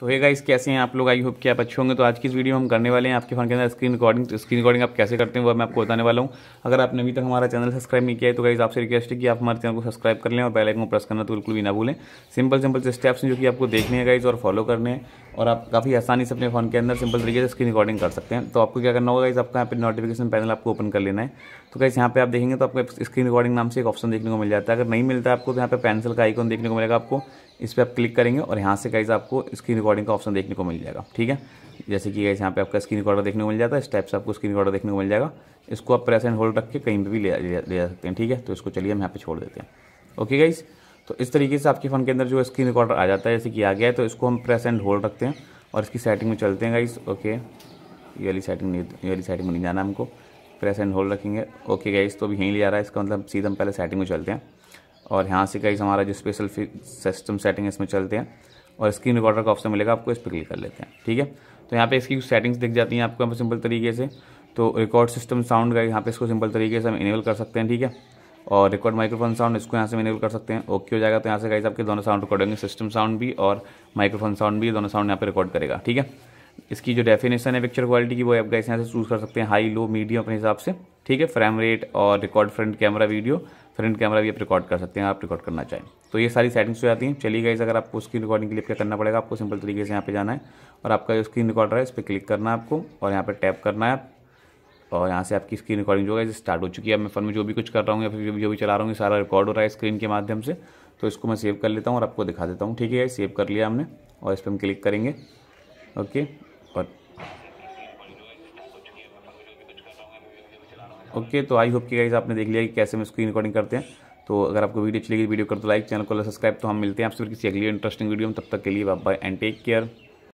तो है गाइस कैसे हैं आप लोग आई होप कि आप अच्छे होंगे तो आज की इस वीडियो हम करने वाले हैं आपके फ़ोन के अंदर स्क्रीन रिकॉर्डिंग तो स्क्रीन रिकॉर्डिंग आप कैसे करते हैं वो मैं आपको बताने वाला हूँ अगर आपने अभी तक हमारा चैनल सब्सक्राइब नहीं किया है तो गाइस आपसे रिक्वेस्ट है कि आप हमारे चैनल को सब्सक्राइब कर लें और बेल को प्रेस करना तो बिल्कुल भी ना भूलें सिंपल सिंपल से स्टेप्स हैं जो कि आपको देखने हैं गाइज और फॉलो करने हैं और आप काफ़ी आसानी से अपने फ़ोन के अंदर सिंपल तरीके से स्क्रीन रिकॉर्डिंग कर सकते हैं तो आपको क्या करना होगा गाइज आपका यहाँ पर नोटिफिकेशन पैनल आपको ओपन कर लेना है तो गाइस यहाँ पे आप देखेंगे तो आपको स्क्रीन रिकॉर्डिंग नाम से एक ऑप्शन देखने को मिल जाता है अगर नहीं मिलता है आपको तो यहाँ पे पेंसिल का आइकॉन देखने को मिलेगा आपको इस पर आप क्लिक करेंगे और यहाँ से गाइज आपको स्क्रीन रिकॉर्डिंग का ऑप्शन देखने को मिल जाएगा ठीक है जैसे कि गाइज यहाँ पे आपका स्क्रीन रिकॉर्डर देखने को मिल जाता है इस टाइप से आपको स्क्रीन रिकॉर्डर देखने को मिल जाएगा इसको आप प्रेस एंड होल्ड रख के कहीं पर भी ले, ले, ले जा सकते हैं ठीक है तो इसको चलिए हम यहाँ पे छोड़ देते हैं ओके गाइज तो इस तरीके से आपके फ़ोन के अंदर जो स्क्रीन रिकॉर्डर आ जाता है जैसे कि आ गया है तो इसको हम प्रेस एंड होल्ड रखते हैं और इसकी सेटिंग में चलते हैं गाइज ओके ये वाली सेटिंग नहीं ये वाली सेटिंग में नहीं जाना हमको प्रेस एंड होल्ड रखेंगे ओके गाइज तो अभी यहीं ले जा रहा है इसका मतलब सीधा हम पहले सेटिंग में चलते हैं और यहाँ से कई हमारा जो स्पेशल सिस्टम सेटिंग है इसमें चलते हैं और स्क्रीन रिकॉर्डर का ऑप्शन मिलेगा आपको इस पर क्लिक कर लेते हैं ठीक है तो यहाँ पे इसकी कुछ सेटिंग्स दिख जाती हैं आपको यहाँ पर सिंपल तरीके से तो रिकॉर्ड सिस्टम साउंड का यहाँ पे इसको सिंपल तरीके से हम इनेबल कर सकते हैं ठीक है और रिकॉर्ड माइक्रोफोन साउंड इसको यहाँ से इनेबल कर सकते हैं ओके हो जाएगा तो यहाँ से कहीं आपके दोनों साउंड रिकॉर्ड होंगे सिस्टम साउंड भी और माइक्रोफोन साउंड भी दोनों साउंड यहाँ पर रिकॉर्ड करेगा ठीक है इसकी जो डेफिनेशन है पिक्चर क्वालिटी की वो आप गैस यहाँ से चूज़ कर सकते हैं हाई लो मीडियम अपने हिसाब से ठीक है फ्रेम रेट और record front camera video front camera भी आप रिकॉर्ड कर सकते हैं आप रिकॉर्ड करना चाहें तो ये सारी सेटिंग्स हो जाती हैं चली गई अगर आपको स्क्रीन रिकॉर्डिंग के लिए क्या करना पड़ेगा आपको सिंपल तरीके से यहाँ पे जाना है और आपका जो स्क्रीन रिकॉर्डर है इस पर क्लिक करना है आपको और यहाँ पर टैप करना है आप और यहाँ से आपकी स्क्रीन रिकॉर्डिंग जो है स्टार्ट हो चुकी है मैं फ़ोन में जो भी कुछ कर रहा हूँ या फिर जो भी चला रहा हूँ सारा रिकॉर्ड हो रहा है स्क्रीन के माध्यम से तो इसको मैं सेव कर लेता हूँ और आपको दिखा देता हूँ ठीक है सेव कर लिया हमने और इस पर हम क्लिक करेंगे ओके पर ओके तो आई होप कि गाइज आपने देख लिया कि कैसे हम स्क्रीन रिकॉर्डिंग करते हैं तो अगर आपको वीडियो अच्छी लगी वीडियो कर तो लाइक चैनल को सब्सक्राइब तो हम मिलते हैं आपसे किसी अगली इंटरेस्टिंग वीडियो में तब तक के लिए बाय एंड टेक केयर